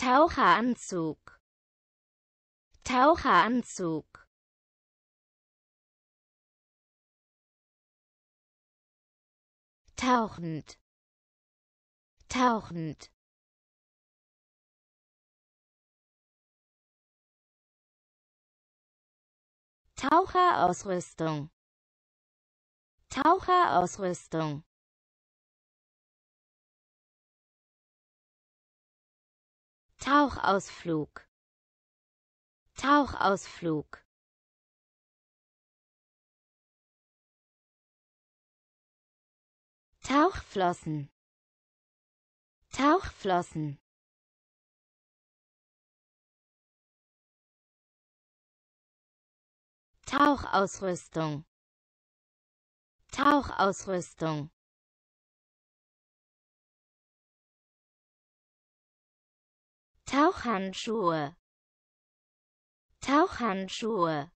Taucheranzug Taucheranzug tauchend tauchend Taucherausrüstung Taucherausrüstung Tauchausflug Tauchausflug Tauchflossen Tauchflossen Tauchausrüstung Tauchausrüstung Tauchhandschuhe Tauchhandschuhe